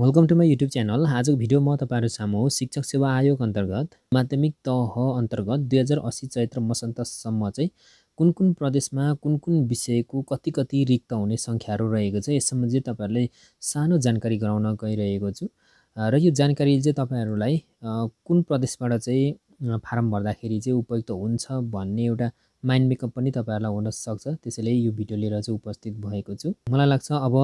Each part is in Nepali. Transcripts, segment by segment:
welcome to my YouTube channel आजको भिडियो म तपाईँहरू सामु शिक्षक सेवा आयोग अन्तर्गत माध्यमिक तह अन्तर्गत दुई हजार असी चैत्र मसन्तसम्म चाहिँ कुन कुन प्रदेशमा कुन कुन विषयको कति कति रिक्त हुने सङ्ख्याहरू रहेको छ यस सम्बन्धी तपाईँहरूलाई सानो जानकारी गराउन गइरहेको छु र यो जानकारी चाहिँ तपाईँहरूलाई कुन प्रदेशबाट चाहिँ फारम भर्दाखेरि चाहिँ उपयुक्त हुन्छ भन्ने एउटा माइन्ड मेकअप पनि तपाईँहरूलाई हुनसक्छ त्यसैले यो भिडियो लिएर चाहिँ उपस्थित भएको छु मलाई लाग्छ अब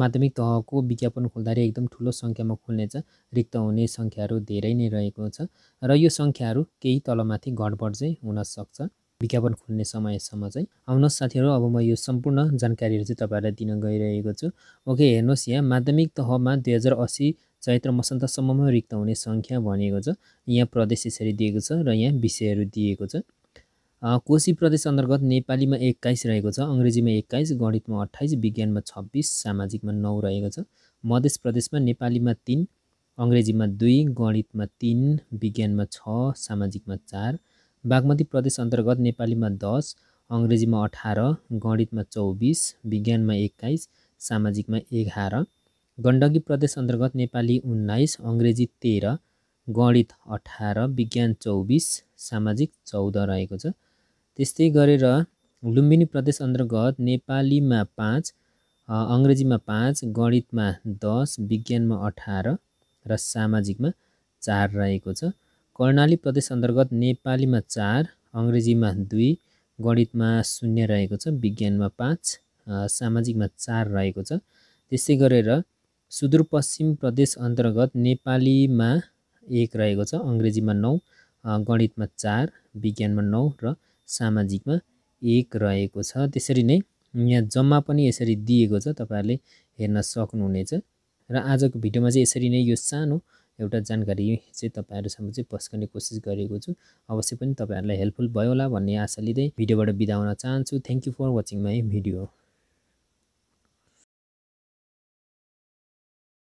माध्यमिक तहको विज्ञापन खोल्दाखेरि एकदम ठुलो सङ्ख्यामा खुल्नेछ रिक्त हुने सङ्ख्याहरू धेरै नै रहेको छ र यो सङ्ख्याहरू केही तलमाथि घटबड चाहिँ हुनसक्छ विज्ञापन खुल्ने समयसम्म चाहिँ आउनुहोस् साथीहरू अब म यो सम्पूर्ण जानकारीहरू चाहिँ तपाईँहरूलाई दिन गइरहेको छु ओके हेर्नुहोस् यहाँ माध्यमिक तहमा दुई हजार असी चैत्र मसन्तसम्ममा रिक्त हुने सङ्ख्या भनेको छ यहाँ प्रदेश यसरी दिएको छ र यहाँ विषयहरू दिएको छ कोशी प्रदेश अन्तर्गत नेपालीमा एक्काइस रहेको छ अङ्ग्रेजीमा एक्काइस गणितमा अठाइस विज्ञानमा छब्बिस सामाजिकमा नौ रहेको छ मध्य प्रदेशमा नेपालीमा तिन अङ्ग्रेजीमा दुई गणितमा तिन विज्ञानमा छ सामाजिकमा चार बागमती प्रदेश अन्तर्गत नेपालीमा दस अङ्ग्रेजीमा अठार गणितमा चौबिस विज्ञानमा एक्काइस सामाजिकमा एघार गण्डकी प्रदेश अन्तर्गत नेपाली उन्नाइस अङ्ग्रेजी तेह्र गणित अठार विज्ञान चौबिस सामाजिक चौध रहेको छ त्यस्तै गरेर लुम्बिनी प्रदेश अन्तर्गत नेपालीमा पाँच अङ्ग्रेजीमा पाँच गणितमा दस विज्ञानमा अठार र सामाजिकमा चार रहेको छ कर्णाली प्रदेश अन्तर्गत नेपालीमा चार अङ्ग्रेजीमा दुई गणितमा शून्य रहेको छ विज्ञानमा पाँच सामाजिकमा चार रहेको छ त्यसै गरेर सुदूरपश्चिम प्रदेश अन्तर्गत नेपालीमा एक रहेको छ अङ्ग्रेजीमा नौ गणितमा चार विज्ञानमा नौ र सामाजिकमा एक रहेको छ त्यसरी नै यहाँ जम्मा पनि यसरी दिएको छ तपाईँहरूले हेर्न सक्नुहुनेछ र आजको भिडियोमा चाहिँ यसरी नै यो सानो एउटा जानकारी चाहिँ तपाईँहरूसम्म चाहिँ पस्कने कोसिस गरेको छु अवश्य पनि तपाईँहरूलाई हेल्पफुल भयो होला भन्ने आशा लिँदै भिडियोबाट बिदा हुन चाहन्छु thank you for watching my video